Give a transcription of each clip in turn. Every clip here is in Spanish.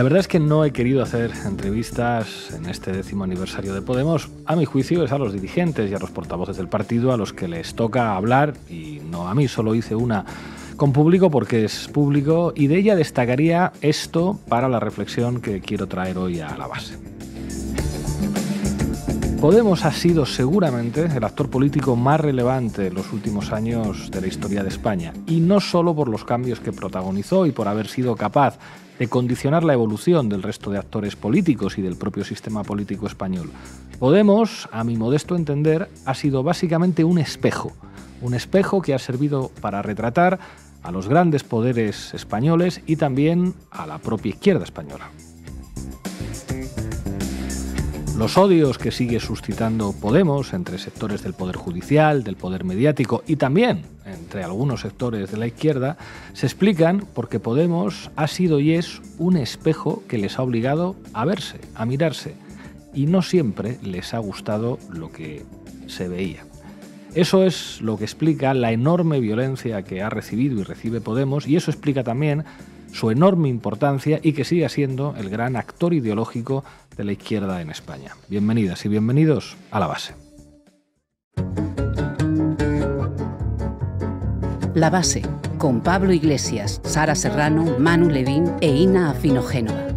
La verdad es que no he querido hacer entrevistas en este décimo aniversario de Podemos. A mi juicio es a los dirigentes y a los portavoces del partido a los que les toca hablar y no a mí, solo hice una con público porque es público y de ella destacaría esto para la reflexión que quiero traer hoy a la base. Podemos ha sido seguramente el actor político más relevante en los últimos años de la historia de España, y no solo por los cambios que protagonizó y por haber sido capaz de condicionar la evolución del resto de actores políticos y del propio sistema político español. Podemos, a mi modesto entender, ha sido básicamente un espejo, un espejo que ha servido para retratar a los grandes poderes españoles y también a la propia izquierda española. Los odios que sigue suscitando Podemos entre sectores del Poder Judicial, del Poder Mediático y también entre algunos sectores de la izquierda se explican porque Podemos ha sido y es un espejo que les ha obligado a verse, a mirarse, y no siempre les ha gustado lo que se veía. Eso es lo que explica la enorme violencia que ha recibido y recibe Podemos y eso explica también su enorme importancia y que siga siendo el gran actor ideológico de la izquierda en España. Bienvenidas y bienvenidos a la base. La base, con Pablo Iglesias, Sara Serrano, Manu Levín e Ina Afinogénova.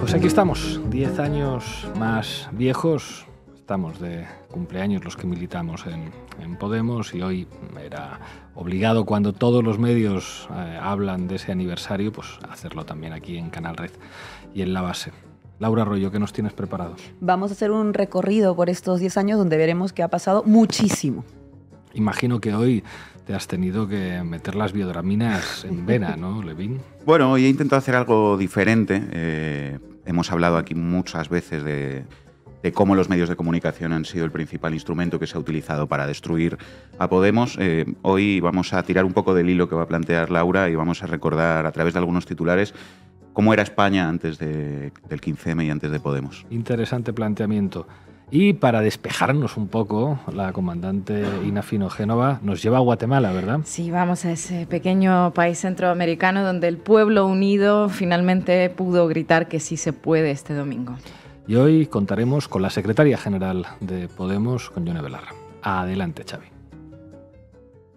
Pues aquí estamos, 10 años más viejos, estamos de cumpleaños los que militamos en, Podemos y hoy era obligado cuando todos los medios eh, hablan de ese aniversario, pues hacerlo también aquí en Canal Red y en la base. Laura Arroyo, ¿qué nos tienes preparado? Vamos a hacer un recorrido por estos 10 años donde veremos que ha pasado muchísimo. Imagino que hoy te has tenido que meter las biodraminas en vena, ¿no, Levin? Bueno, hoy he intentado hacer algo diferente. Eh, hemos hablado aquí muchas veces de, de cómo los medios de comunicación han sido el principal instrumento que se ha utilizado para destruir a Podemos. Eh, hoy vamos a tirar un poco del hilo que va a plantear Laura y vamos a recordar a través de algunos titulares cómo era España antes del 15M y antes de Podemos. Interesante planteamiento. Y para despejarnos un poco, la comandante Inafino Génova nos lleva a Guatemala, ¿verdad? Sí, vamos a ese pequeño país centroamericano donde el pueblo unido finalmente pudo gritar que sí se puede este domingo. Y hoy contaremos con la secretaria general de Podemos, con Yone Belarra. Adelante, Xavi.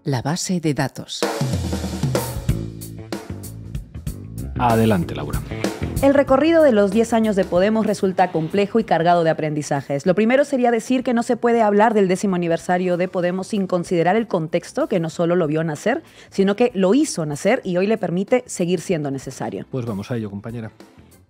La base de datos. Adelante, Laura. El recorrido de los 10 años de Podemos resulta complejo y cargado de aprendizajes. Lo primero sería decir que no se puede hablar del décimo aniversario de Podemos sin considerar el contexto que no solo lo vio nacer, sino que lo hizo nacer y hoy le permite seguir siendo necesario. Pues vamos a ello, compañera.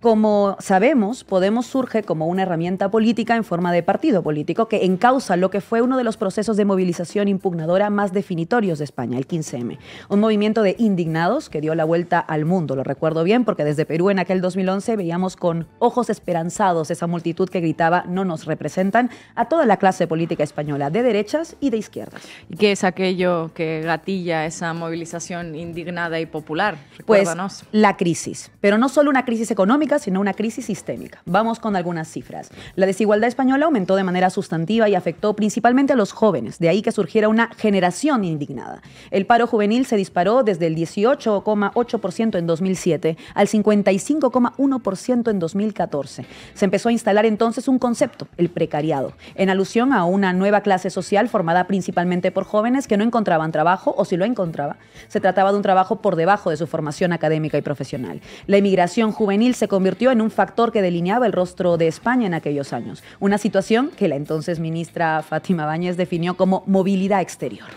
Como sabemos, Podemos surge como una herramienta política en forma de partido político que encausa lo que fue uno de los procesos de movilización impugnadora más definitorios de España, el 15M. Un movimiento de indignados que dio la vuelta al mundo, lo recuerdo bien porque desde Perú en aquel 2011 veíamos con ojos esperanzados esa multitud que gritaba no nos representan a toda la clase política española, de derechas y de izquierdas. ¿Y qué es aquello que gatilla esa movilización indignada y popular? Pues la crisis, pero no solo una crisis económica, sino una crisis sistémica. Vamos con algunas cifras. La desigualdad española aumentó de manera sustantiva y afectó principalmente a los jóvenes, de ahí que surgiera una generación indignada. El paro juvenil se disparó desde el 18,8% en 2007 al 55,1% en 2014. Se empezó a instalar entonces un concepto, el precariado, en alusión a una nueva clase social formada principalmente por jóvenes que no encontraban trabajo o si lo encontraba, se trataba de un trabajo por debajo de su formación académica y profesional. La emigración juvenil se convirtió convirtió en un factor que delineaba el rostro de España en aquellos años, una situación que la entonces ministra Fátima Báñez definió como movilidad exterior.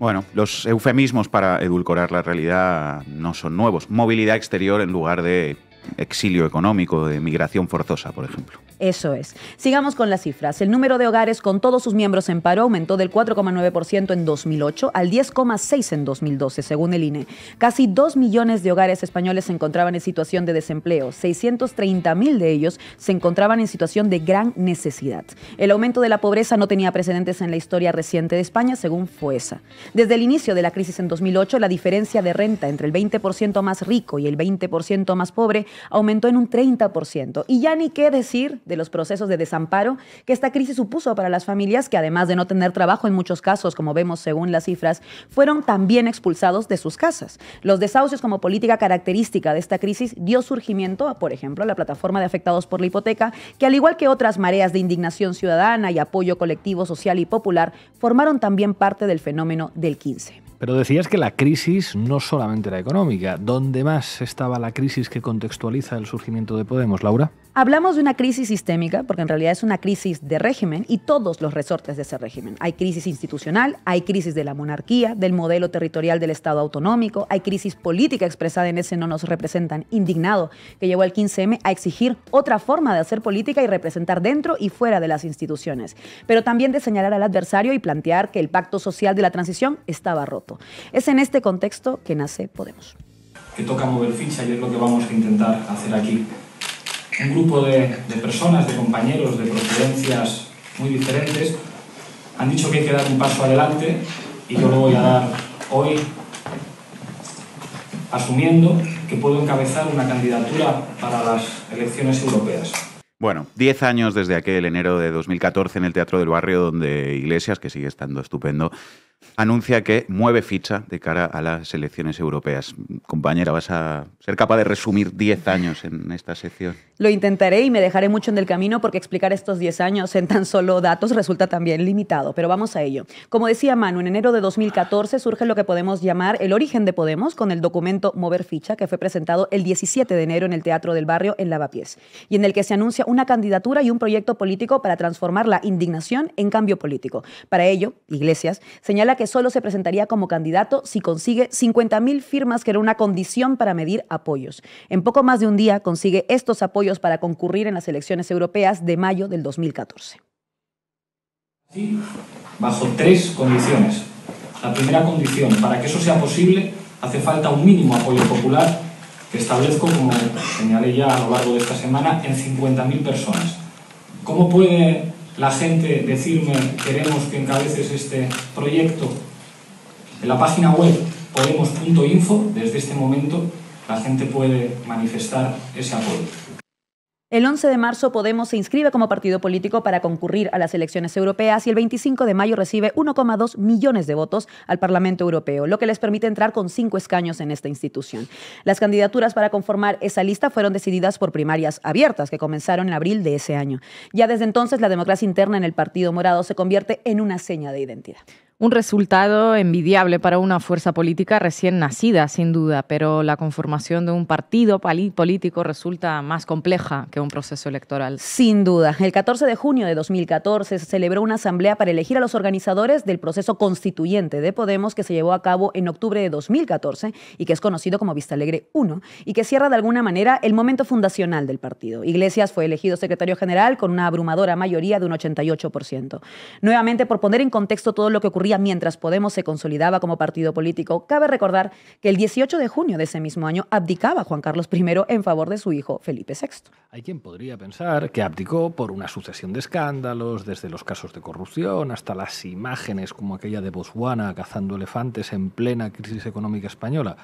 Bueno, los eufemismos para edulcorar la realidad no son nuevos. Movilidad exterior en lugar de exilio económico, de migración forzosa, por ejemplo. Eso es. Sigamos con las cifras. El número de hogares con todos sus miembros en paro aumentó del 4,9% en 2008 al 10,6% en 2012, según el INE. Casi 2 millones de hogares españoles se encontraban en situación de desempleo. 630.000 de ellos se encontraban en situación de gran necesidad. El aumento de la pobreza no tenía precedentes en la historia reciente de España, según Fuesa. Desde el inicio de la crisis en 2008, la diferencia de renta entre el 20% más rico y el 20% más pobre aumentó en un 30%. Y ya ni qué decir de los procesos de desamparo que esta crisis supuso para las familias que además de no tener trabajo en muchos casos, como vemos según las cifras, fueron también expulsados de sus casas. Los desahucios como política característica de esta crisis dio surgimiento, por ejemplo, a la plataforma de afectados por la hipoteca, que al igual que otras mareas de indignación ciudadana y apoyo colectivo, social y popular, formaron también parte del fenómeno del 15. Pero decías que la crisis no solamente era económica. ¿Dónde más estaba la crisis que contextualiza el surgimiento de Podemos, Laura? Hablamos de una crisis sistémica, porque en realidad es una crisis de régimen y todos los resortes de ese régimen. Hay crisis institucional, hay crisis de la monarquía, del modelo territorial del Estado autonómico, hay crisis política expresada en ese no nos representan indignado, que llevó al 15M a exigir otra forma de hacer política y representar dentro y fuera de las instituciones, pero también de señalar al adversario y plantear que el pacto social de la transición estaba roto. Es en este contexto que nace Podemos. Que toca mover ficha y es lo que vamos a intentar hacer aquí. Un grupo de, personas, de compañeros, de procedencias muy diferentes, han dicho que hay que dar un paso adelante y yo lo voy a dar hoy asumiendo que puedo encabezar una candidatura para las elecciones europeas. Bueno, 10 años desde aquel enero de 2014 en el Teatro del Barrio, donde Iglesias, que sigue estando estupendo, anuncia que mueve ficha de cara a las elecciones europeas. Compañera, vas a ser capaz de resumir 10 años en esta sección. Lo intentaré y me dejaré mucho en el camino porque explicar estos 10 años en tan solo datos resulta también limitado, pero vamos a ello. Como decía Manu, en enero de 2014 surge lo que podemos llamar el origen de Podemos con el documento Mover Ficha que fue presentado el 17 de enero en el Teatro del Barrio en Lavapiés y en el que se anuncia una candidatura y un proyecto político para transformar la indignación en cambio político. Para ello, Iglesias señala que solo se presentaría como candidato si consigue 50.000 firmas, que era una condición para medir apoyos. En poco más de un día consigue estos apoyos para concurrir en las elecciones europeas de mayo del 2014. Sí, bajo tres condiciones. La primera condición, para que eso sea posible, hace falta un mínimo apoyo popular que establezco, como señalé ya a lo largo de esta semana, en 50.000 personas. ¿Cómo puede la gente decirme queremos que encabeces este proyecto, en la página web podemos.info, desde este momento la gente puede manifestar ese apoyo. El 11 de marzo Podemos se inscribe como partido político para concurrir a las elecciones europeas y el 25 de mayo recibe 1,2 millones de votos al Parlamento Europeo, lo que les permite entrar con cinco escaños en esta institución. Las candidaturas para conformar esa lista fueron decididas por primarias abiertas que comenzaron en abril de ese año. Ya desde entonces la democracia interna en el Partido Morado se convierte en una seña de identidad. Un resultado envidiable para una fuerza política recién nacida, sin duda, pero la conformación de un partido político resulta más compleja que un proceso electoral. Sin duda. El 14 de junio de 2014 se celebró una asamblea para elegir a los organizadores del proceso constituyente de Podemos que se llevó a cabo en octubre de 2014 y que es conocido como Vista Alegre 1 y que cierra de alguna manera el momento fundacional del partido. Iglesias fue elegido secretario general con una abrumadora mayoría de un 88%. Nuevamente, por poner en contexto todo lo que ocurrió mientras Podemos se consolidaba como partido político, cabe recordar que el 18 de junio de ese mismo año abdicaba Juan Carlos I en favor de su hijo Felipe VI. Hay quien podría pensar que abdicó por una sucesión de escándalos, desde los casos de corrupción hasta las imágenes como aquella de Botswana cazando elefantes en plena crisis económica española.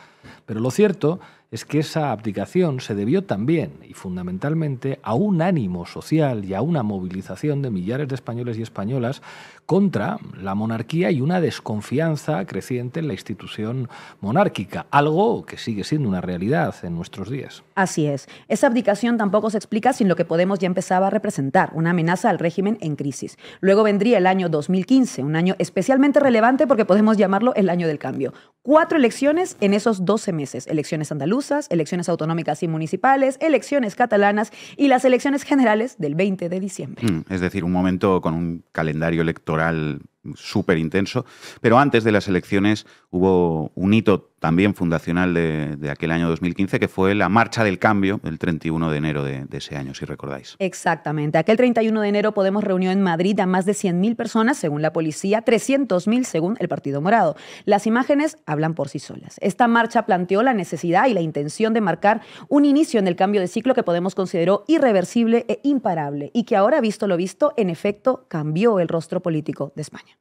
Pero lo cierto es que esa abdicación se debió también y fundamentalmente a un ánimo social y a una movilización de millares de españoles y españolas contra la monarquía y una desconfianza creciente en la institución monárquica, algo que sigue siendo una realidad en nuestros días. Así es. Esa abdicación tampoco se explica sin lo que Podemos ya empezaba a representar, una amenaza al régimen en crisis. Luego vendría el año 2015, un año especialmente relevante porque podemos llamarlo el año del cambio. Cuatro elecciones en esos 12 meses, elecciones andaluzas, elecciones autonómicas y municipales, elecciones catalanas y las elecciones generales del 20 de diciembre. Mm, es decir, un momento con un calendario electoral súper intenso, pero antes de las elecciones hubo un hito también fundacional de, aquel año 2015, que fue la marcha del cambio el 31 de enero de, de ese año, si recordáis. Exactamente. Aquel 31 de enero Podemos reunió en Madrid a más de 100.000 personas, según la policía, 300.000 según el Partido Morado. Las imágenes hablan por sí solas. Esta marcha planteó la necesidad y la intención de marcar un inicio en el cambio de ciclo que Podemos consideró irreversible e imparable y que ahora, visto lo visto, en efecto cambió el rostro político de España.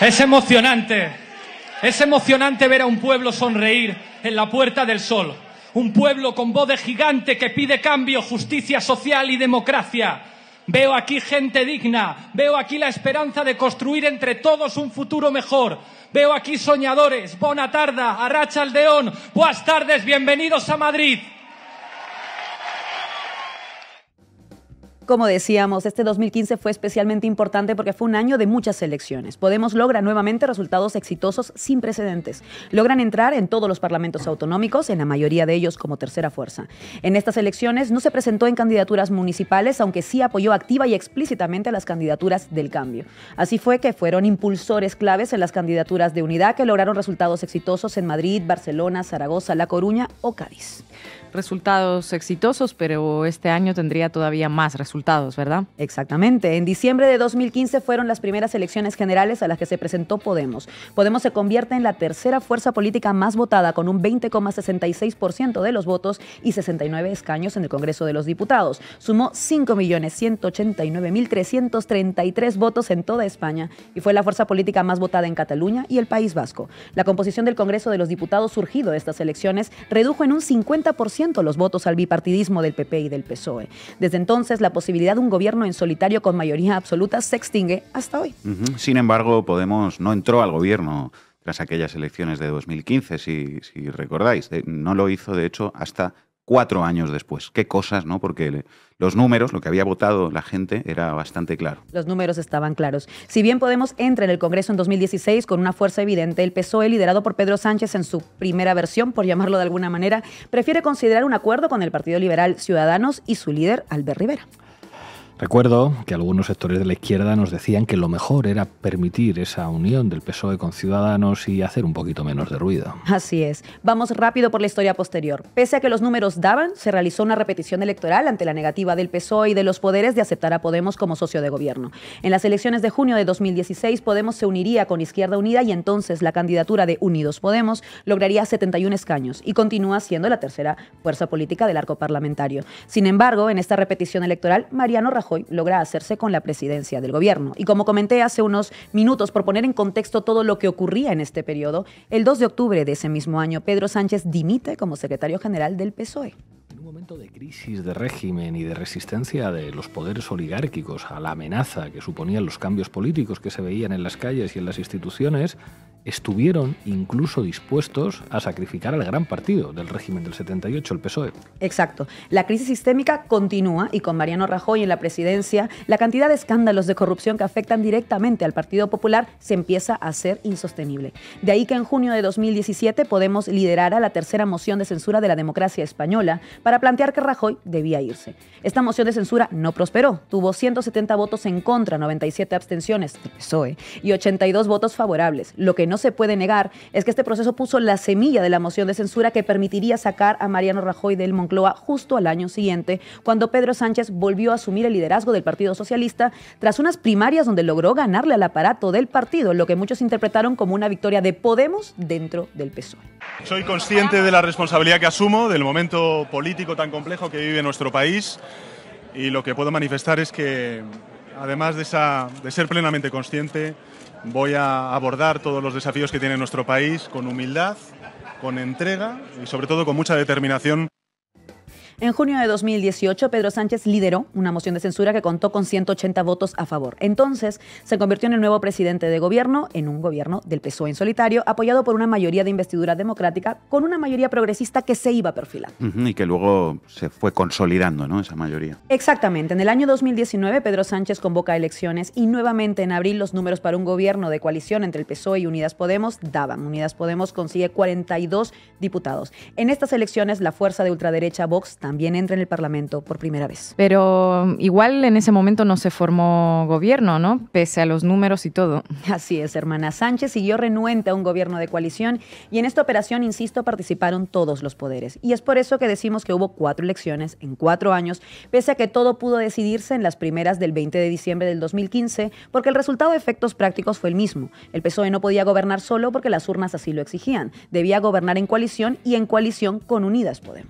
Es emocionante es emocionante ver a un pueblo sonreír en la Puerta del Sol. Un pueblo con voz de gigante que pide cambio, justicia social y democracia. Veo aquí gente digna, veo aquí la esperanza de construir entre todos un futuro mejor. Veo aquí soñadores. Bona tarda, Arracha Aldeón. Buenas tardes, bienvenidos a Madrid. Como decíamos, este 2015 fue especialmente importante porque fue un año de muchas elecciones. Podemos logra nuevamente resultados exitosos sin precedentes. Logran entrar en todos los parlamentos autonómicos, en la mayoría de ellos como tercera fuerza. En estas elecciones no se presentó en candidaturas municipales, aunque sí apoyó activa y explícitamente a las candidaturas del cambio. Así fue que fueron impulsores claves en las candidaturas de unidad que lograron resultados exitosos en Madrid, Barcelona, Zaragoza, La Coruña o Cádiz resultados exitosos, pero este año tendría todavía más resultados, ¿verdad? Exactamente. En diciembre de 2015 fueron las primeras elecciones generales a las que se presentó Podemos. Podemos se convierte en la tercera fuerza política más votada con un 20,66% de los votos y 69 escaños en el Congreso de los Diputados. Sumó 5.189.333 votos en toda España y fue la fuerza política más votada en Cataluña y el País Vasco. La composición del Congreso de los Diputados surgido de estas elecciones redujo en un 50% los votos al bipartidismo del PP y del PSOE. Desde entonces, la posibilidad de un gobierno en solitario con mayoría absoluta se extingue hasta hoy. Sin embargo, Podemos no entró al gobierno tras aquellas elecciones de 2015, si, si recordáis. No lo hizo, de hecho, hasta cuatro años después. Qué cosas, ¿no? Porque los números, lo que había votado la gente, era bastante claro. Los números estaban claros. Si bien Podemos entra en el Congreso en 2016 con una fuerza evidente, el PSOE, liderado por Pedro Sánchez en su primera versión, por llamarlo de alguna manera, prefiere considerar un acuerdo con el Partido Liberal Ciudadanos y su líder, Albert Rivera. Recuerdo que algunos sectores de la izquierda nos decían que lo mejor era permitir esa unión del PSOE con Ciudadanos y hacer un poquito menos de ruido. Así es. Vamos rápido por la historia posterior. Pese a que los números daban, se realizó una repetición electoral ante la negativa del PSOE y de los poderes de aceptar a Podemos como socio de gobierno. En las elecciones de junio de 2016, Podemos se uniría con Izquierda Unida y entonces la candidatura de Unidos Podemos lograría 71 escaños y continúa siendo la tercera fuerza política del arco parlamentario. Sin embargo, en esta repetición electoral, Mariano Rajoy logra hacerse con la presidencia del gobierno. Y como comenté hace unos minutos, por poner en contexto todo lo que ocurría en este periodo, el 2 de octubre de ese mismo año, Pedro Sánchez dimite como secretario general del PSOE de crisis de régimen y de resistencia de los poderes oligárquicos a la amenaza que suponían los cambios políticos que se veían en las calles y en las instituciones, estuvieron incluso dispuestos a sacrificar al gran partido del régimen del 78, el PSOE. Exacto. La crisis sistémica continúa y con Mariano Rajoy en la presidencia, la cantidad de escándalos de corrupción que afectan directamente al Partido Popular se empieza a ser insostenible. De ahí que en junio de 2017 Podemos liderar a la tercera moción de censura de la democracia española para plantear que Rajoy debía irse. Esta moción de censura no prosperó. Tuvo 170 votos en contra, 97 abstenciones PSOE y 82 votos favorables. Lo que no se puede negar es que este proceso puso la semilla de la moción de censura que permitiría sacar a Mariano Rajoy del Moncloa justo al año siguiente, cuando Pedro Sánchez volvió a asumir el liderazgo del Partido Socialista tras unas primarias donde logró ganarle al aparato del partido, lo que muchos interpretaron como una victoria de Podemos dentro del PSOE. Soy consciente de la responsabilidad que asumo, del momento político tan complejo que vive nuestro país y lo que puedo manifestar es que, además de, esa, de ser plenamente consciente, voy a abordar todos los desafíos que tiene nuestro país con humildad, con entrega y sobre todo con mucha determinación. En junio de 2018, Pedro Sánchez lideró una moción de censura que contó con 180 votos a favor. Entonces, se convirtió en el nuevo presidente de gobierno, en un gobierno del PSOE en solitario, apoyado por una mayoría de investidura democrática, con una mayoría progresista que se iba perfilando. perfilar. y que luego se fue consolidando, ¿no? Esa mayoría. Exactamente. En el año 2019, Pedro Sánchez convoca elecciones y nuevamente en abril los números para un gobierno de coalición entre el PSOE y Unidas Podemos daban. Unidas Podemos consigue 42 diputados. En estas elecciones, la fuerza de ultraderecha Vox también entra en el Parlamento por primera vez. Pero um, igual en ese momento no se formó gobierno, ¿no? Pese a los números y todo. Así es, hermana. Sánchez siguió renuente a un gobierno de coalición y en esta operación, insisto, participaron todos los poderes. Y es por eso que decimos que hubo cuatro elecciones en cuatro años, pese a que todo pudo decidirse en las primeras del 20 de diciembre del 2015, porque el resultado de efectos prácticos fue el mismo. El PSOE no podía gobernar solo porque las urnas así lo exigían. Debía gobernar en coalición y en coalición con Unidas Podemos.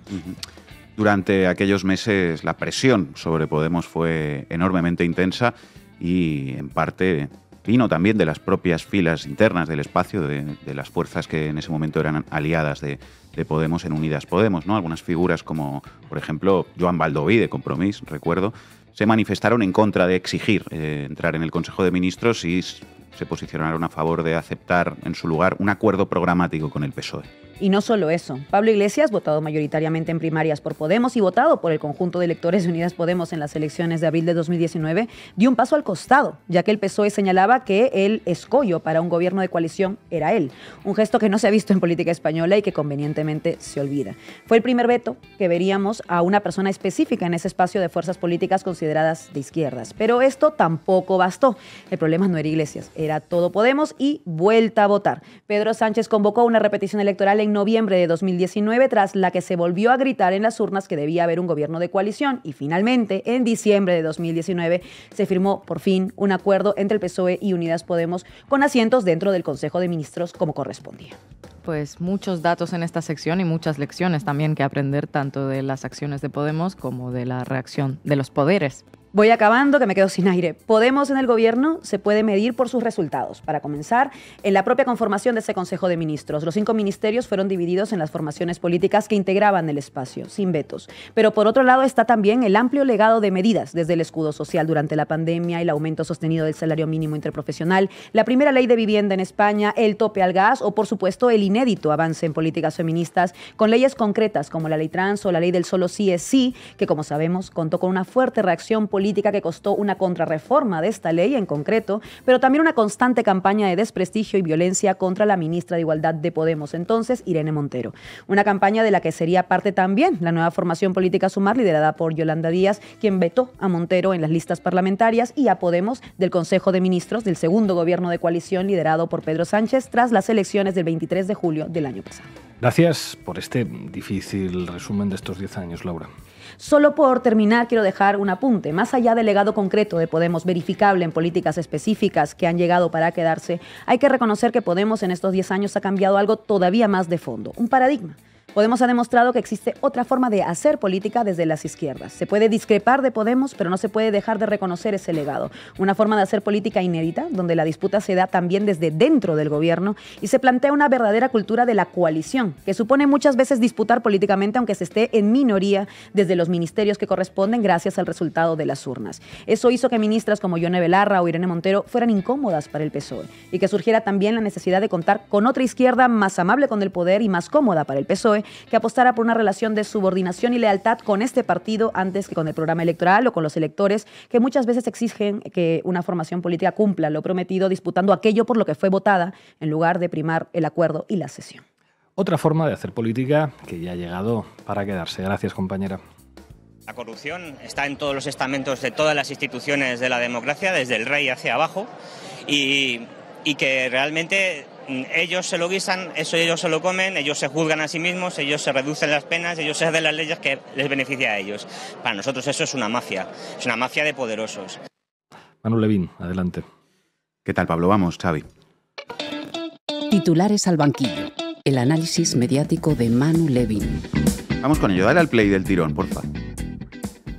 Durante aquellos meses la presión sobre Podemos fue enormemente intensa y en parte vino también de las propias filas internas del espacio, de, las fuerzas que en ese momento eran aliadas de, Podemos en Unidas Podemos. ¿no? Algunas figuras como, por ejemplo, Joan Baldoví de Compromís, recuerdo, se manifestaron en contra de exigir eh, entrar en el Consejo de Ministros y se posicionaron a favor de aceptar en su lugar un acuerdo programático con el PSOE. Y no solo eso, Pablo Iglesias, votado mayoritariamente en primarias por Podemos y votado por el conjunto de electores de Unidas Podemos en las elecciones de abril de 2019, dio un paso al costado, ya que el PSOE señalaba que el escollo para un gobierno de coalición era él, un gesto que no se ha visto en política española y que convenientemente se olvida. Fue el primer veto que veríamos a una persona específica en ese espacio de fuerzas políticas consideradas de izquierdas, pero esto tampoco bastó. El problema no era Iglesias, era todo Podemos y vuelta a votar. Pedro Sánchez convocó una repetición electoral en noviembre de 2019, tras la que se volvió a gritar en las urnas que debía haber un gobierno de coalición. Y finalmente, en diciembre de 2019, se firmó por fin un acuerdo entre el PSOE y Unidas Podemos con asientos dentro del Consejo de Ministros como correspondía pues muchos datos en esta sección y muchas lecciones también que aprender tanto de las acciones de Podemos como de la reacción de los poderes. Voy acabando, que me quedo sin aire. Podemos en el gobierno se puede medir por sus resultados. Para comenzar, en la propia conformación de ese Consejo de Ministros, los cinco ministerios fueron divididos en las formaciones políticas que integraban el espacio, sin vetos. Pero por otro lado está también el amplio legado de medidas, desde el escudo social durante la pandemia, el aumento sostenido del salario mínimo interprofesional, la primera ley de vivienda en España, el tope al gas o, por supuesto, el inédito avance en políticas feministas con leyes concretas como la ley trans o la ley del solo sí es sí, que como sabemos contó con una fuerte reacción política política que costó una contrarreforma de esta ley en concreto, pero también una constante campaña de desprestigio y violencia contra la ministra de Igualdad de Podemos, entonces Irene Montero. Una campaña de la que sería parte también la nueva formación política Sumar, liderada por Yolanda Díaz, quien vetó a Montero en las listas parlamentarias y a Podemos del Consejo de Ministros del segundo gobierno de coalición liderado por Pedro Sánchez tras las elecciones del 23 de julio del año pasado. Gracias por este difícil resumen de estos 10 años, Laura. Solo por terminar, quiero dejar un apunte. Más allá del legado concreto de Podemos, verificable en políticas específicas que han llegado para quedarse, hay que reconocer que Podemos en estos 10 años ha cambiado algo todavía más de fondo, un paradigma Podemos ha demostrado que existe otra forma de hacer política desde las izquierdas. Se puede discrepar de Podemos, pero no se puede dejar de reconocer ese legado. Una forma de hacer política inédita, donde la disputa se da también desde dentro del gobierno y se plantea una verdadera cultura de la coalición, que supone muchas veces disputar políticamente aunque se esté en minoría desde los ministerios que corresponden gracias al resultado de las urnas. Eso hizo que ministras como Yone Belarra o Irene Montero fueran incómodas para el PSOE y que surgiera también la necesidad de contar con otra izquierda más amable con el poder y más cómoda para el PSOE, que apostara por una relación de subordinación y lealtad con este partido antes que con el programa electoral o con los electores que muchas veces exigen que una formación política cumpla lo prometido disputando aquello por lo que fue votada en lugar de primar el acuerdo y la sesión. Otra forma de hacer política que ya ha llegado para quedarse. Gracias, compañera. La corrupción está en todos los estamentos de todas las instituciones de la democracia, desde el rey hacia abajo, y, y que realmente Mm, ellos se lo guisan, eso ellos se lo comen, ellos se juzgan a sí mismos, ellos se reducen las penas, ellos se hacen las leyes que les beneficia a ellos. Para nosotros eso es una mafia, es una mafia de poderosos. Manu Levín, adelante. ¿Qué tal, Pablo? Vamos, Xavi. Titulares al banquillo. El análisis mediático de Manu Levin. Vamos con ello, dale al play del tirón, porfa.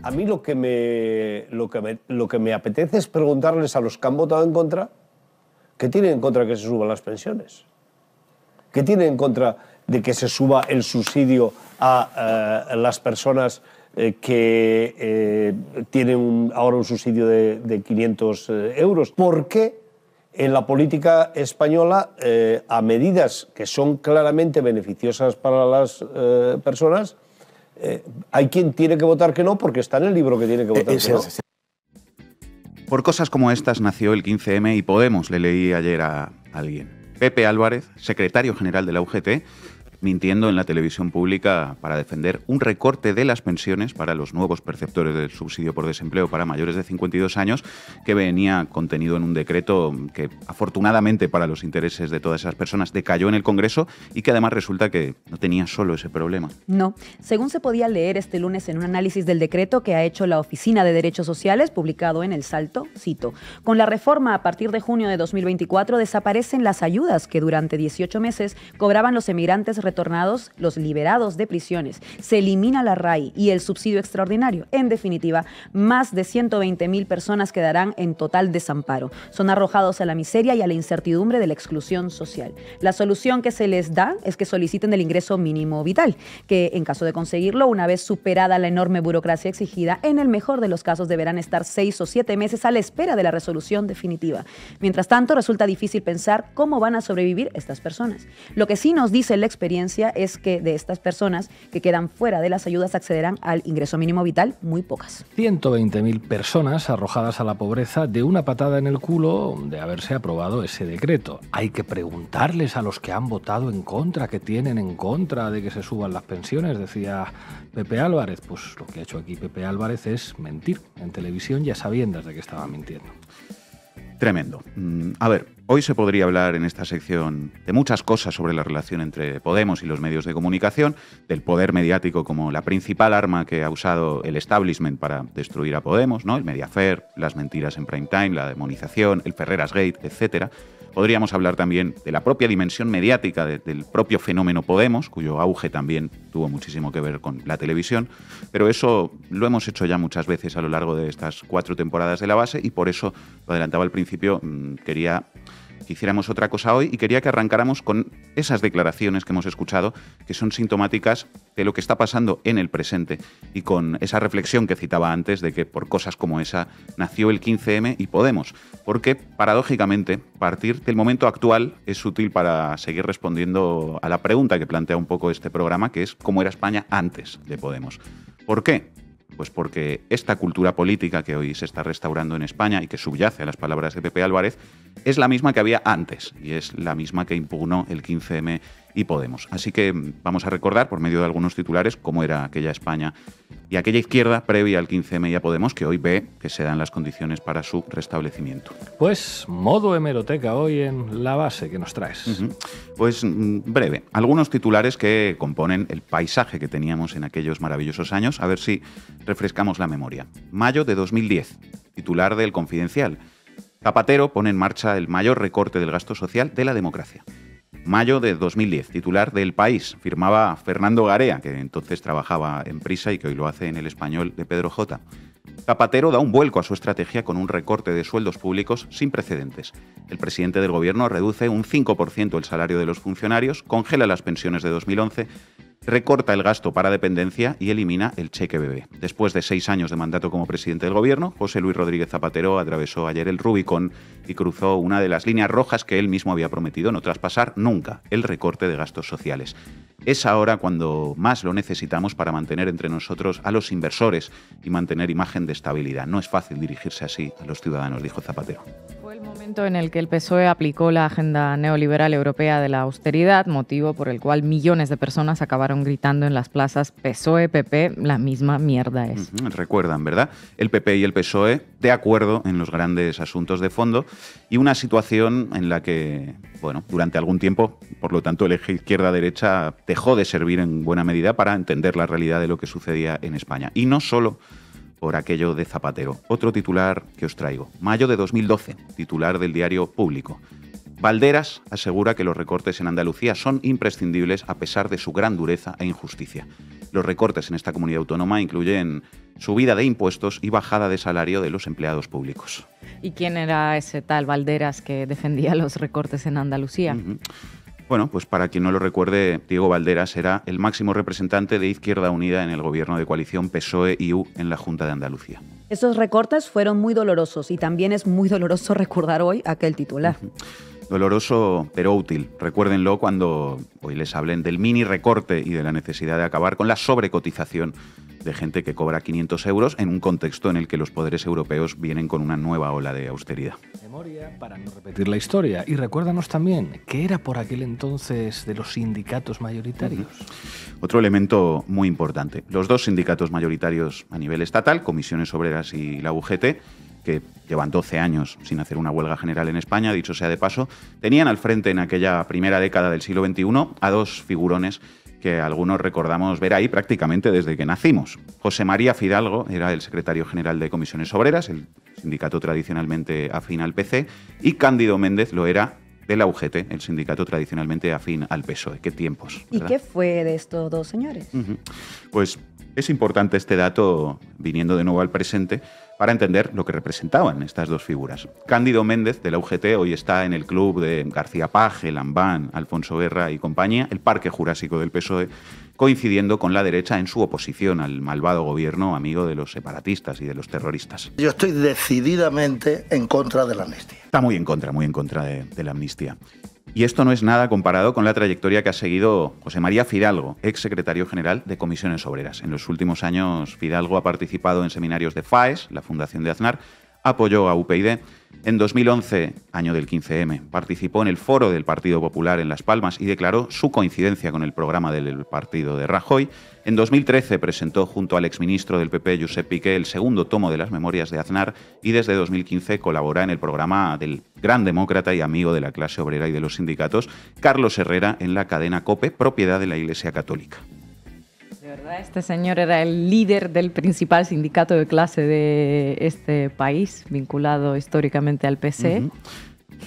A mí lo que me, lo que me apetece es preguntarles a los que han votado en contra ¿Qué tienen en contra de que se suban las pensiones? ¿Qué tienen en contra de que se suba el subsidio a, eh, las personas eh, que eh, tienen ahora un subsidio de, 500 euros? ¿Por qué en la política española, a medidas que son claramente beneficiosas para las personas, hay quien tiene que votar que no porque está en el libro que tiene que votar que no? Por cosas como estas nació el 15M y Podemos, le leí ayer a alguien. Pepe Álvarez, secretario general de la UGT, mintiendo en la televisión pública para defender un recorte de las pensiones para los nuevos perceptores del subsidio por desempleo para mayores de 52 años que venía contenido en un decreto que afortunadamente para los intereses de todas esas personas decayó en el Congreso y que además resulta que no tenía solo ese problema. No, según se podía leer este lunes en un análisis del decreto que ha hecho la Oficina de Derechos Sociales publicado en El Salto, cito, con la reforma a partir de junio de 2024 desaparecen las ayudas que durante 18 meses cobraban los emigrantes retornados los liberados de prisiones, se elimina la RAI y el subsidio extraordinario. En definitiva, más de 120 mil personas quedarán en total desamparo. Son arrojados a la miseria y a la incertidumbre de la exclusión social. La solución que se les da es que soliciten el ingreso mínimo vital, que en caso de conseguirlo, una vez superada la enorme burocracia exigida, en el mejor de los casos deberán estar seis o siete meses a la espera de la resolución definitiva. Mientras tanto, resulta difícil pensar cómo van a sobrevivir estas personas. Lo que sí nos dice la experiencia es que de estas personas que quedan fuera de las ayudas accederán al ingreso mínimo vital muy pocas. 120.000 personas arrojadas a la pobreza de una patada en el culo de haberse aprobado ese decreto. Hay que preguntarles a los que han votado en contra, que tienen en contra de que se suban las pensiones, decía Pepe Álvarez. Pues lo que ha hecho aquí Pepe Álvarez es mentir en televisión ya sabiendo de que estaba mintiendo. Tremendo. Mm, a ver, Hoy se podría hablar en esta sección de muchas cosas sobre la relación entre Podemos y los medios de comunicación, del poder mediático como la principal arma que ha usado el establishment para destruir a Podemos, ¿no? El Mediafer, las mentiras en prime time, la demonización, el Ferreras Gate, etcétera. Podríamos hablar también de la propia dimensión mediática del propio fenómeno Podemos, cuyo auge también tuvo muchísimo que ver con la televisión, pero eso lo hemos hecho ya muchas veces a lo largo de estas cuatro temporadas de la base y por eso lo adelantaba al principio, mm, quería hiciéramos otra cosa hoy y quería que arrancáramos con esas declaraciones que hemos escuchado, que son sintomáticas de lo que está pasando en el presente y con esa reflexión que citaba antes de que por cosas como esa nació el 15M y Podemos, porque paradójicamente partir del momento actual es útil para seguir respondiendo a la pregunta que plantea un poco este programa, que es cómo era España antes de Podemos. ¿Por qué? Pues porque esta cultura política que hoy se está restaurando en España y que subyace a las palabras de Pepe Álvarez es la misma que había antes y es la misma que impugnó el 15M y Podemos. Así que vamos a recordar por medio de algunos titulares cómo era aquella España y aquella izquierda previa al 15M y a Podemos que hoy ve que se dan las condiciones para su restablecimiento. Pues modo hemeroteca hoy en la base que nos traes. Pues mm, breve, algunos titulares que componen el paisaje que teníamos en aquellos maravillosos años, a ver si refrescamos la memoria. Mayo de 2010, titular del Confidencial. Zapatero pone en marcha el mayor recorte del gasto social de la democracia. Mayo de 2010, titular del país, firmaba Fernando Garea, que entonces trabajaba en Prisa y que hoy lo hace en el español de Pedro J. Zapatero da un vuelco a su estrategia con un recorte de sueldos públicos sin precedentes. El presidente del gobierno reduce un 5% el salario de los funcionarios, congela las pensiones de 2011 recorta el gasto para dependencia y elimina el cheque bebé. Después de seis años de mandato como presidente del gobierno, José Luis Rodríguez Zapatero atravesó ayer el Rubicón y cruzó una de las líneas rojas que él mismo había prometido no traspasar nunca, el recorte de gastos sociales. Es ahora cuando más lo necesitamos para mantener entre nosotros a los inversores y mantener imagen de estabilidad. No es fácil dirigirse así a los ciudadanos, dijo Zapatero momento en el que el PSOE aplicó la agenda neoliberal europea de la austeridad, motivo por el cual millones de personas acabaron gritando en las plazas PSOE, PP, la misma mierda es. recuerdan, ¿verdad? El PP y el PSOE de acuerdo en los grandes asuntos de fondo y una situación en la que, bueno, durante algún tiempo, por lo tanto, el eje izquierda-derecha dejó de servir en buena medida para entender la realidad de lo que sucedía en España. Y no solo por aquello de Zapatero. Otro titular que os traigo. Mayo de 2012, titular del diario Público. Valderas asegura que los recortes en Andalucía son imprescindibles a pesar de su gran dureza e injusticia. Los recortes en esta comunidad autónoma incluyen subida de impuestos y bajada de salario de los empleados públicos. ¿Y quién era ese tal Valderas que defendía los recortes en Andalucía? Bueno, pues para quien no lo recuerde, Diego Valdera será el máximo representante de Izquierda Unida en el gobierno de coalición PSOE-IU en la Junta de Andalucía. Esos recortes fueron muy dolorosos y también es muy doloroso recordar hoy aquel titular. Doloroso pero útil. Recuérdenlo cuando hoy les hablen del mini recorte y de la necesidad de acabar con la sobrecotización de gente que cobra 500 euros en un contexto en el que los poderes europeos vienen con una nueva ola de austeridad. Memoria para no repetir la historia. Y recuérdanos también qué era por aquel entonces de los sindicatos mayoritarios. Otro elemento muy importante. Los dos sindicatos mayoritarios a nivel estatal, Comisiones Obreras y la UGT, que llevan 12 años sin hacer una huelga general en España, dicho sea de paso, tenían al frente en aquella primera década del siglo XXI a dos figurones que algunos recordamos ver ahí prácticamente desde que nacimos. José María Fidalgo era el secretario general de Comisiones Obreras, el sindicato tradicionalmente afín al PC, y Cándido Méndez lo era de la UGT, el sindicato tradicionalmente afín al PSOE. ¿Qué tiempos? ¿Y qué fue de estos dos señores? Pues es importante este dato, viniendo de nuevo al presente, para entender lo que representaban estas dos figuras. Cándido Méndez, de la UGT, hoy está en el club de García Page, Lambán, Alfonso Guerra y compañía, el Parque Jurásico del PSOE, coincidiendo con la derecha en su oposición al malvado gobierno amigo de los separatistas y de los terroristas. Yo estoy decididamente en contra de la amnistía. Está muy en contra, muy en contra de la amnistía. Y esto no es nada comparado con la trayectoria que ha seguido José María Fidalgo, ex secretario general de Comisiones Obreras. En los últimos años, Fidalgo ha participado en seminarios de FAES, la Fundación de Aznar, apoyó a UPyD. En 2011, año del 15M, participó en el foro del Partido Popular en Las Palmas y declaró su coincidencia con el programa del partido de Rajoy. En 2013 presentó junto al exministro del PP, Josep Piqué, el segundo tomo de las memorias de Aznar y desde 2015 colabora en el programa del gran demócrata y amigo de la clase obrera y de los sindicatos, Carlos Herrera, en la cadena COPE, propiedad de la Iglesia Católica. Este señor era el líder del principal sindicato de clase de este país, vinculado históricamente al PC.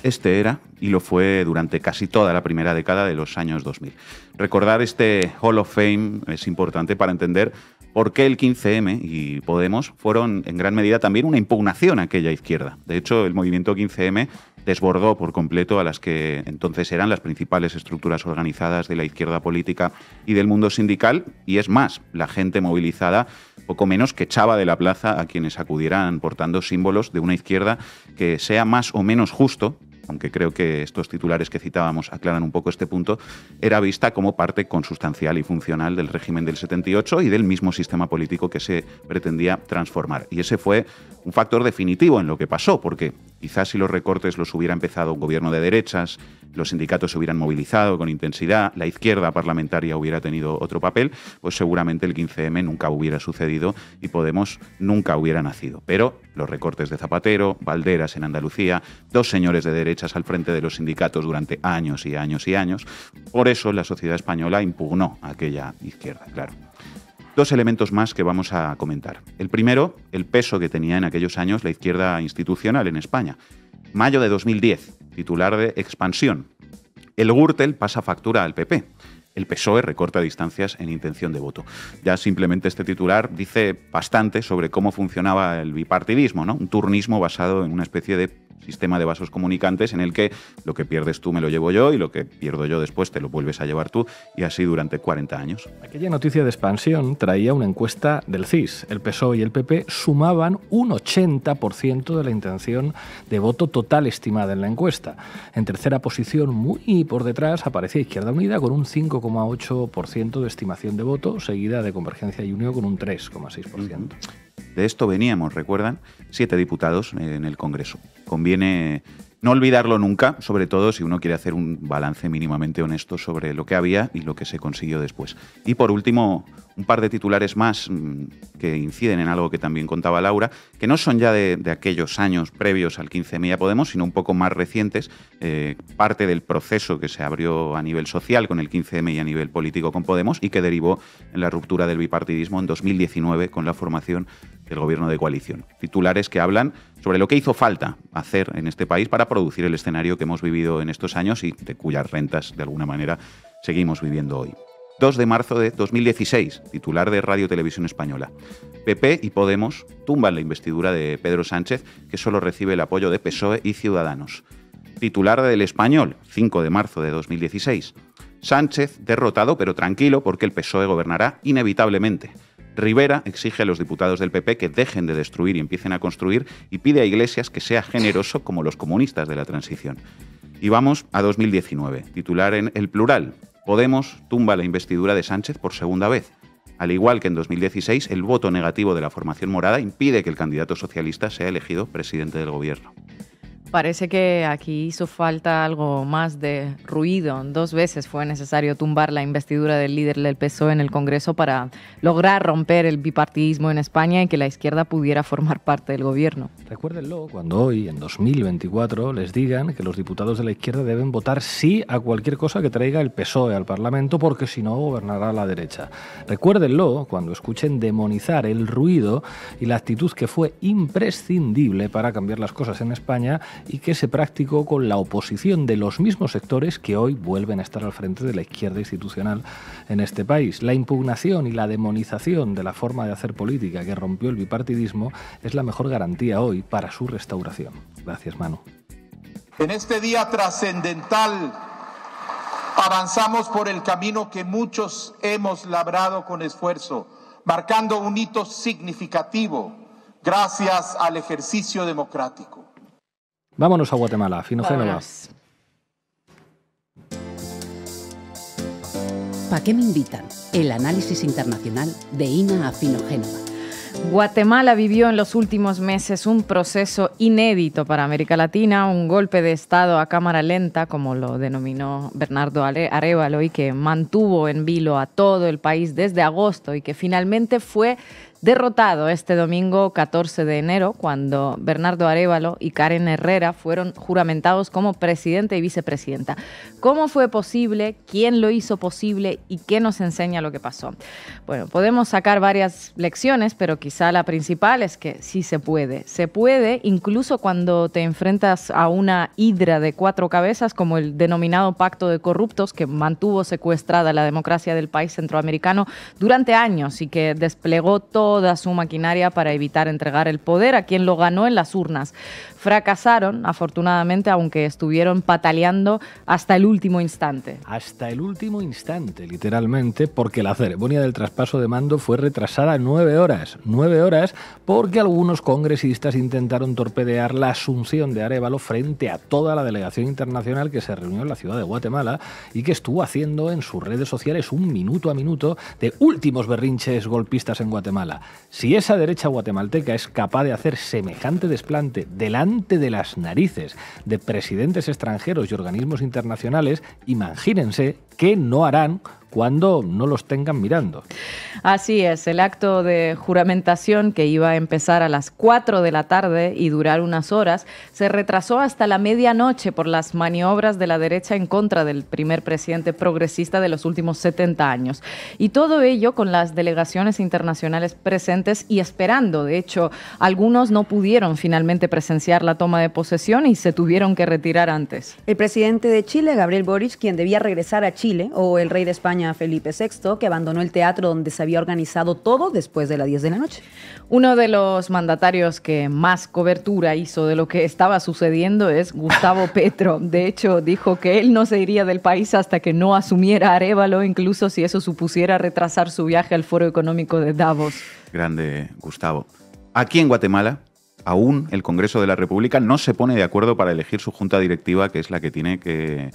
Este era, y lo fue durante casi toda la primera década de los años 2000. Recordar este Hall of Fame es importante para entender por qué el 15M y Podemos fueron en gran medida también una impugnación a aquella izquierda. De hecho, el movimiento 15M desbordó por completo a las que entonces eran las principales estructuras organizadas de la izquierda política y del mundo sindical, y es más, la gente movilizada poco menos que echaba de la plaza a quienes acudieran portando símbolos de una izquierda que sea más o menos justo, aunque creo que estos titulares que citábamos aclaran un poco este punto, era vista como parte consustancial y funcional del régimen del 78 y del mismo sistema político que se pretendía transformar. Y ese fue un factor definitivo en lo que pasó, porque Quizás si los recortes los hubiera empezado un gobierno de derechas, los sindicatos se hubieran movilizado con intensidad, la izquierda parlamentaria hubiera tenido otro papel, pues seguramente el 15M nunca hubiera sucedido y Podemos nunca hubiera nacido. Pero los recortes de Zapatero, Valderas en Andalucía, dos señores de derechas al frente de los sindicatos durante años y años y años, por eso la sociedad española impugnó aquella izquierda, claro. Dos elementos más que vamos a comentar. El primero, el peso que tenía en aquellos años la izquierda institucional en España. Mayo de 2010, titular de Expansión. El Gürtel pasa factura al PP. El PSOE recorta distancias en intención de voto. Ya simplemente este titular dice bastante sobre cómo funcionaba el bipartidismo, ¿no? Un turnismo basado en una especie de sistema de vasos comunicantes en el que lo que pierdes tú me lo llevo yo y lo que pierdo yo después te lo vuelves a llevar tú y así durante 40 años. Aquella noticia de expansión traía una encuesta del CIS. El PSOE y el PP sumaban un 80% de la intención de voto total estimada en la encuesta. En tercera posición, muy por detrás, aparecía Izquierda Unida con un 5,8% de estimación de voto, seguida de Convergencia y Unión con un 3,6%. De esto veníamos, recuerdan, siete diputados en el Congreso. Conviene no olvidarlo nunca, sobre todo si uno quiere hacer un balance mínimamente honesto sobre lo que había y lo que se consiguió después. Y por último, un par de titulares más mm, que inciden en algo que también contaba Laura, que no son ya de, aquellos años previos al 15 y a Podemos, sino un poco más recientes, eh, parte del proceso que se abrió a nivel social con el 15M y a nivel político con Podemos y que derivó en la ruptura del bipartidismo en 2019 con la formación del gobierno de coalición. Titulares que hablan sobre lo que hizo falta hacer en este país para producir el escenario que hemos vivido en estos años y de cuyas rentas, de alguna manera, seguimos viviendo hoy. 2 de marzo de 2016, titular de Radio Televisión Española. PP y Podemos tumban la investidura de Pedro Sánchez, que solo recibe el apoyo de PSOE y Ciudadanos. Titular del Español, 5 de marzo de 2016. Sánchez derrotado pero tranquilo porque el PSOE gobernará inevitablemente. Rivera exige a los diputados del PP que dejen de destruir y empiecen a construir y pide a Iglesias que sea generoso como los comunistas de la transición. Y vamos a 2019, titular en el plural. Podemos tumba la investidura de Sánchez por segunda vez. Al igual que en 2016, el voto negativo de la formación morada impide que el candidato socialista sea elegido presidente del gobierno. Parece que aquí hizo falta algo más de ruido. Dos veces fue necesario tumbar la investidura del líder del PSOE en el Congreso para lograr romper el bipartidismo en España y que la izquierda pudiera formar parte del gobierno. Recuérdenlo cuando hoy, en 2024, les digan que los diputados de la izquierda deben votar sí a cualquier cosa que traiga el PSOE al Parlamento porque si no gobernará la derecha. Recuérdenlo cuando escuchen demonizar el ruido y la actitud que fue imprescindible para cambiar las cosas en España y que se practicó con la oposición de los mismos sectores que hoy vuelven a estar al frente de la izquierda institucional en este país. La impugnación y la demonización de la forma de hacer política que rompió el bipartidismo es la mejor garantía hoy para su restauración. Gracias, Manu. En este día trascendental avanzamos por el camino que muchos hemos labrado con esfuerzo, marcando un hito significativo gracias al ejercicio democrático. Vámonos a Guatemala, Fino ¿Para qué me invitan? El análisis internacional de INA a Finogénova. Guatemala vivió en los últimos meses un proceso inédito para América Latina, un golpe de Estado a cámara lenta, como lo denominó Bernardo Arevalo, y que mantuvo en vilo a todo el país desde agosto y que finalmente fue derrotado este domingo 14 de enero cuando Bernardo Arevalo y Karen Herrera fueron juramentados como presidente y vicepresidenta. ¿Cómo fue posible? ¿Quién lo hizo posible? ¿Y qué nos enseña lo que pasó? Bueno, podemos sacar varias lecciones, pero quizá la principal es que sí se puede. Se puede incluso cuando te enfrentas a una hidra de cuatro cabezas como el denominado pacto de corruptos que mantuvo secuestrada la democracia del país centroamericano durante años y que desplegó todo toda su maquinaria para evitar entregar el poder a quien lo ganó en las urnas fracasaron, afortunadamente, aunque estuvieron pataleando hasta el último instante. Hasta el último instante, literalmente, porque la ceremonia del traspaso de mando fue retrasada nueve horas. Nueve horas porque algunos congresistas intentaron torpedear la asunción de Arevalo frente a toda la delegación internacional que se reunió en la ciudad de Guatemala y que estuvo haciendo en sus redes sociales un minuto a minuto de últimos berrinches golpistas en Guatemala. Si esa derecha guatemalteca es capaz de hacer semejante desplante delante de las narices de presidentes extranjeros y organismos internacionales, imagínense qué no harán cuando no los tengan mirando. Así es, el acto de juramentación que iba a empezar a las 4 de la tarde y durar unas horas, se retrasó hasta la medianoche por las maniobras de la derecha en contra del primer presidente progresista de los últimos 70 años. Y todo ello con las delegaciones internacionales presentes y esperando. De hecho, algunos no pudieron finalmente presenciar la toma de posesión y se tuvieron que retirar antes. El presidente de Chile, Gabriel Boric, quien debía regresar a Chile, o el rey de España, Felipe VI, que abandonó el teatro donde se había organizado todo después de las 10 de la noche. Uno de los mandatarios que más cobertura hizo de lo que estaba sucediendo es Gustavo Petro. De hecho, dijo que él no se iría del país hasta que no asumiera Arevalo, incluso si eso supusiera retrasar su viaje al Foro Económico de Davos. Grande, Gustavo. Aquí en Guatemala, aún el Congreso de la República no se pone de acuerdo para elegir su junta directiva, que es la que tiene que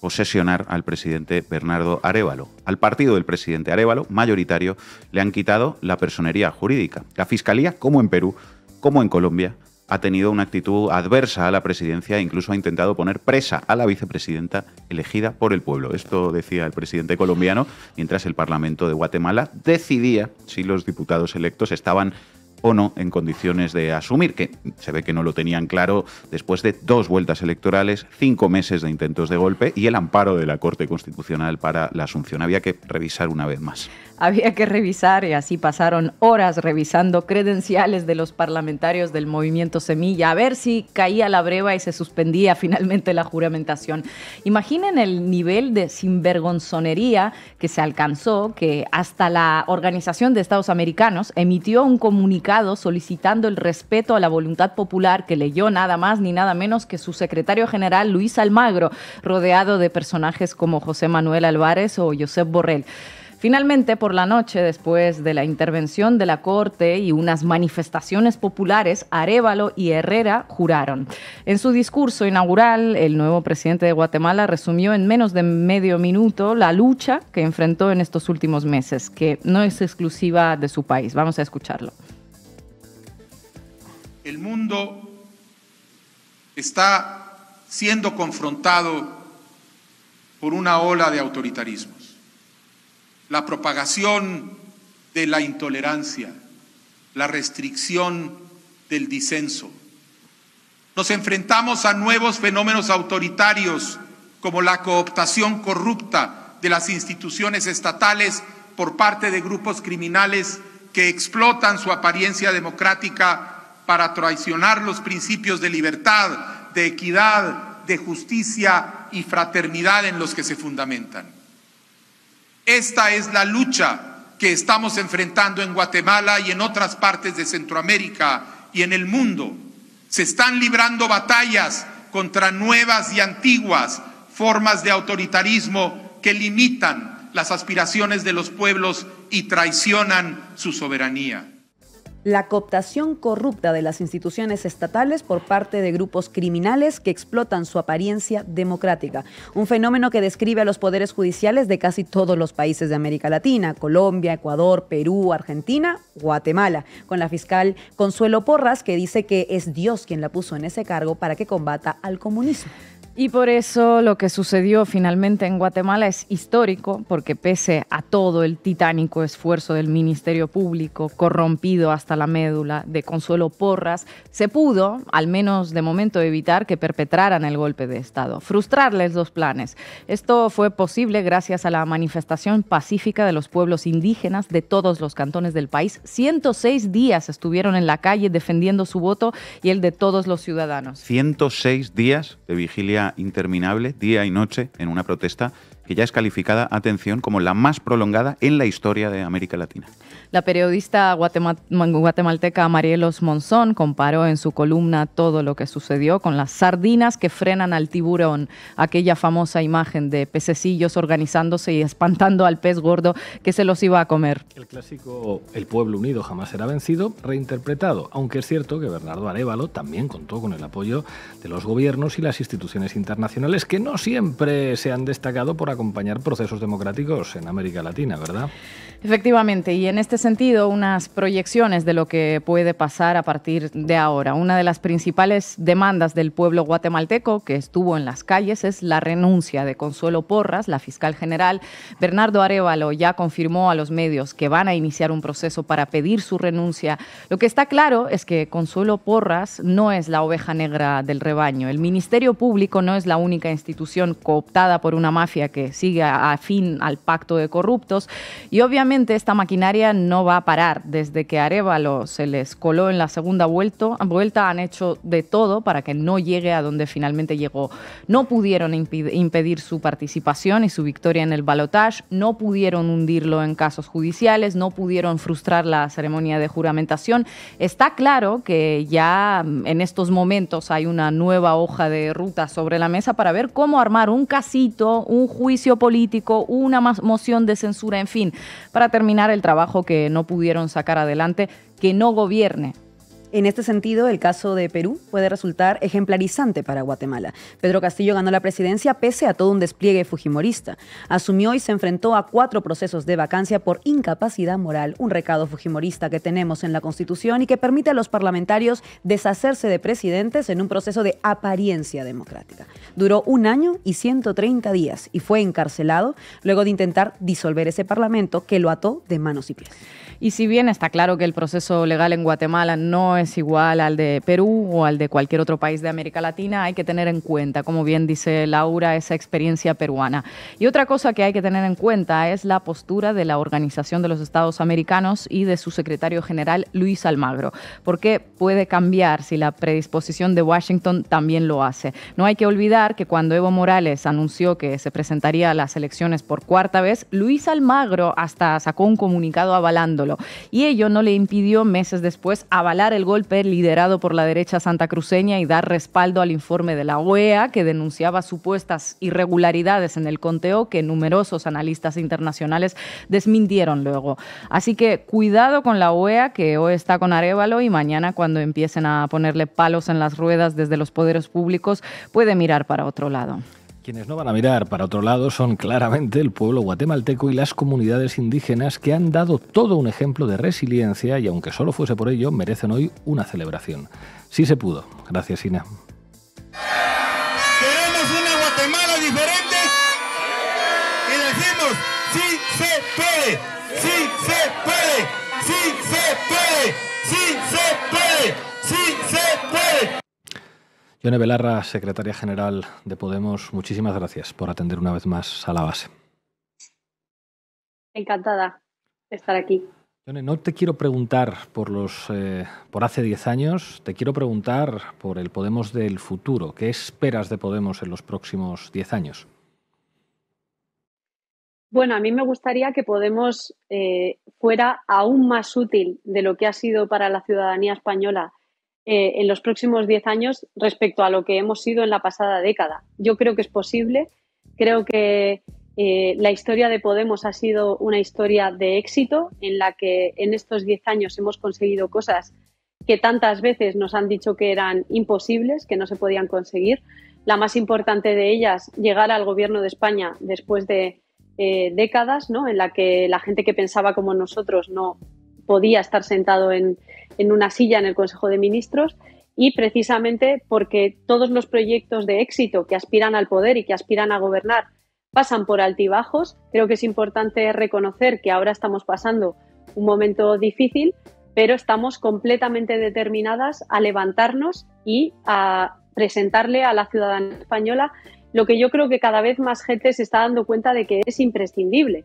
posesionar al presidente Bernardo Arevalo. Al partido del presidente Arevalo, mayoritario, le han quitado la personería jurídica. La Fiscalía, como en Perú, como en Colombia, ha tenido una actitud adversa a la presidencia e incluso ha intentado poner presa a la vicepresidenta elegida por el pueblo. Esto decía el presidente colombiano, mientras el Parlamento de Guatemala decidía si los diputados electos estaban o no en condiciones de asumir, que se ve que no lo tenían claro después de dos vueltas electorales, cinco meses de intentos de golpe y el amparo de la Corte Constitucional para la asunción. Había que revisar una vez más había que revisar y así pasaron horas revisando credenciales de los parlamentarios del movimiento Semilla, a ver si caía la breva y se suspendía finalmente la juramentación. Imaginen el nivel de sinvergonzonería que se alcanzó, que hasta la Organización de Estados Americanos emitió un comunicado solicitando el respeto a la voluntad popular que leyó nada más ni nada menos que su secretario general Luis Almagro, rodeado de personajes como José Manuel Álvarez o Josep Borrell. Finalmente, por la noche, después de la intervención de la Corte y unas manifestaciones populares, Arévalo y Herrera juraron. En su discurso inaugural, el nuevo presidente de Guatemala resumió en menos de medio minuto la lucha que enfrentó en estos últimos meses, que no es exclusiva de su país. Vamos a escucharlo. El mundo está siendo confrontado por una ola de autoritarismo la propagación de la intolerancia, la restricción del disenso. Nos enfrentamos a nuevos fenómenos autoritarios como la cooptación corrupta de las instituciones estatales por parte de grupos criminales que explotan su apariencia democrática para traicionar los principios de libertad, de equidad, de justicia y fraternidad en los que se fundamentan. Esta es la lucha que estamos enfrentando en Guatemala y en otras partes de Centroamérica y en el mundo. Se están librando batallas contra nuevas y antiguas formas de autoritarismo que limitan las aspiraciones de los pueblos y traicionan su soberanía la cooptación corrupta de las instituciones estatales por parte de grupos criminales que explotan su apariencia democrática, un fenómeno que describe a los poderes judiciales de casi todos los países de América Latina, Colombia, Ecuador, Perú, Argentina, Guatemala, con la fiscal Consuelo Porras que dice que es Dios quien la puso en ese cargo para que combata al comunismo. Y por eso lo que sucedió finalmente en Guatemala es histórico, porque pese a todo el titánico esfuerzo del Ministerio Público, corrompido hasta la médula, de Consuelo Porras, se pudo, al menos de momento, evitar que perpetraran el golpe de Estado, frustrarles los planes. Esto fue posible gracias a la manifestación pacífica de los pueblos indígenas de todos los cantones del país. 106 días estuvieron en la calle defendiendo su voto y el de todos los ciudadanos. 106 días de vigilia interminable, día y noche, en una protesta que ya es calificada, atención, como la más prolongada en la historia de América Latina. La periodista guatemalteca Marielos Monzón comparó en su columna todo lo que sucedió con las sardinas que frenan al tiburón, aquella famosa imagen de pececillos organizándose y espantando al pez gordo que se los iba a comer. El clásico El pueblo unido jamás será vencido, reinterpretado, aunque es cierto que Bernardo Arevalo también contó con el apoyo de los gobiernos y las instituciones internacionales que no siempre se han destacado por acompañar procesos democráticos en América Latina, ¿verdad? Efectivamente, y en este sentido, unas proyecciones de lo que puede pasar a partir de ahora. Una de las principales demandas del pueblo guatemalteco que estuvo en las calles es la renuncia de Consuelo Porras, la fiscal general. Bernardo Arevalo ya confirmó a los medios que van a iniciar un proceso para pedir su renuncia. Lo que está claro es que Consuelo Porras no es la oveja negra del rebaño. El Ministerio Público no es la única institución cooptada por una mafia que sigue afín al pacto de corruptos y obviamente esta maquinaria no va a parar. Desde que Arevalo se les coló en la segunda vuelta, vuelta han hecho de todo para que no llegue a donde finalmente llegó. No pudieron impedir su participación y su victoria en el balotaje, no pudieron hundirlo en casos judiciales, no pudieron frustrar la ceremonia de juramentación. Está claro que ya mm, en estos momentos hay una nueva hoja de ruta sobre la mesa para ver cómo armar un casito, un juicio político, una moción de censura, en fin para terminar el trabajo que no pudieron sacar adelante, que no gobierne en este sentido, el caso de Perú puede resultar ejemplarizante para Guatemala. Pedro Castillo ganó la presidencia pese a todo un despliegue fujimorista. Asumió y se enfrentó a cuatro procesos de vacancia por incapacidad moral, un recado fujimorista que tenemos en la Constitución y que permite a los parlamentarios deshacerse de presidentes en un proceso de apariencia democrática. Duró un año y 130 días y fue encarcelado luego de intentar disolver ese parlamento que lo ató de manos y pies. Y si bien está claro que el proceso legal en Guatemala no es es igual al de Perú o al de cualquier otro país de América Latina, hay que tener en cuenta, como bien dice Laura, esa experiencia peruana. Y otra cosa que hay que tener en cuenta es la postura de la Organización de los Estados Americanos y de su secretario general Luis Almagro, porque puede cambiar si la predisposición de Washington también lo hace. No hay que olvidar que cuando Evo Morales anunció que se presentaría a las elecciones por cuarta vez, Luis Almagro hasta sacó un comunicado avalándolo y ello no le impidió meses después avalar el golpe liderado por la derecha santacruceña y dar respaldo al informe de la OEA que denunciaba supuestas irregularidades en el conteo que numerosos analistas internacionales desmintieron luego. Así que cuidado con la OEA que hoy está con Arevalo y mañana cuando empiecen a ponerle palos en las ruedas desde los poderes públicos puede mirar para otro lado. Quienes no van a mirar para otro lado son claramente el pueblo guatemalteco y las comunidades indígenas que han dado todo un ejemplo de resiliencia y aunque solo fuese por ello, merecen hoy una celebración. Sí se pudo. Gracias, Ina. Yone Belarra, secretaria general de Podemos, muchísimas gracias por atender una vez más a la base. Encantada de estar aquí. Yone, no te quiero preguntar por los eh, por hace 10 años, te quiero preguntar por el Podemos del futuro. ¿Qué esperas de Podemos en los próximos 10 años? Bueno, a mí me gustaría que Podemos eh, fuera aún más útil de lo que ha sido para la ciudadanía española eh, en los próximos 10 años respecto a lo que hemos sido en la pasada década. Yo creo que es posible, creo que eh, la historia de Podemos ha sido una historia de éxito en la que en estos 10 años hemos conseguido cosas que tantas veces nos han dicho que eran imposibles, que no se podían conseguir. La más importante de ellas, llegar al gobierno de España después de eh, décadas, ¿no? en la que la gente que pensaba como nosotros no podía estar sentado en, una silla en el Consejo de Ministros y precisamente porque todos los proyectos de éxito que aspiran al poder y que aspiran a gobernar pasan por altibajos, creo que es importante reconocer que ahora estamos pasando un momento difícil, pero estamos completamente determinadas a levantarnos y a presentarle a la ciudadanía española lo que yo creo que cada vez más gente se está dando cuenta de que es imprescindible,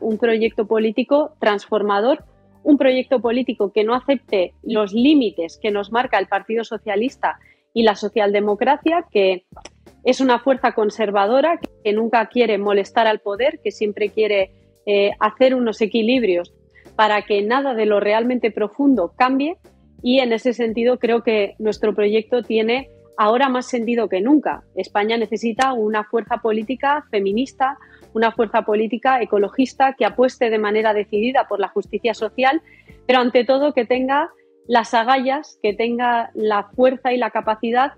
un proyecto político transformador, un proyecto político que no acepte los límites que nos marca el Partido Socialista y la socialdemocracia, que es una fuerza conservadora que nunca quiere molestar al poder, que siempre quiere eh, hacer unos equilibrios para que nada de lo realmente profundo cambie y en ese sentido creo que nuestro proyecto tiene ahora más sentido que nunca. España necesita una fuerza política feminista, una fuerza política ecologista que apueste de manera decidida por la justicia social, pero ante todo que tenga las agallas, que tenga la fuerza y la capacidad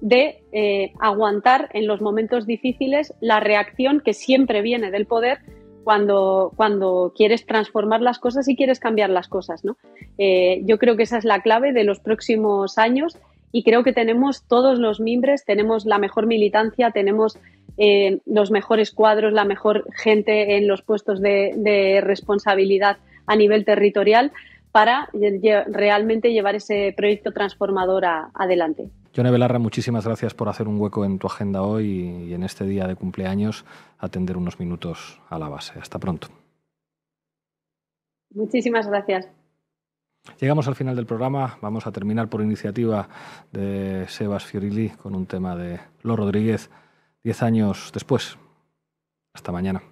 de eh, aguantar en los momentos difíciles la reacción que siempre viene del poder cuando, cuando quieres transformar las cosas y quieres cambiar las cosas. Eh, yo creo que esa es la clave de los próximos años y creo que tenemos todos los mimbres, tenemos la mejor militancia, tenemos eh, los mejores cuadros, la mejor gente en los puestos de, responsabilidad a nivel territorial para realmente llevar ese proyecto transformador adelante. Yone Belarra, muchísimas gracias por hacer un hueco en tu agenda hoy y en este día de cumpleaños atender unos minutos a la base. Hasta pronto. Muchísimas gracias. Llegamos al final del programa, vamos a terminar por iniciativa de Sebas Fiorilli con un tema de Lo Rodríguez, Diez años después. Hasta mañana.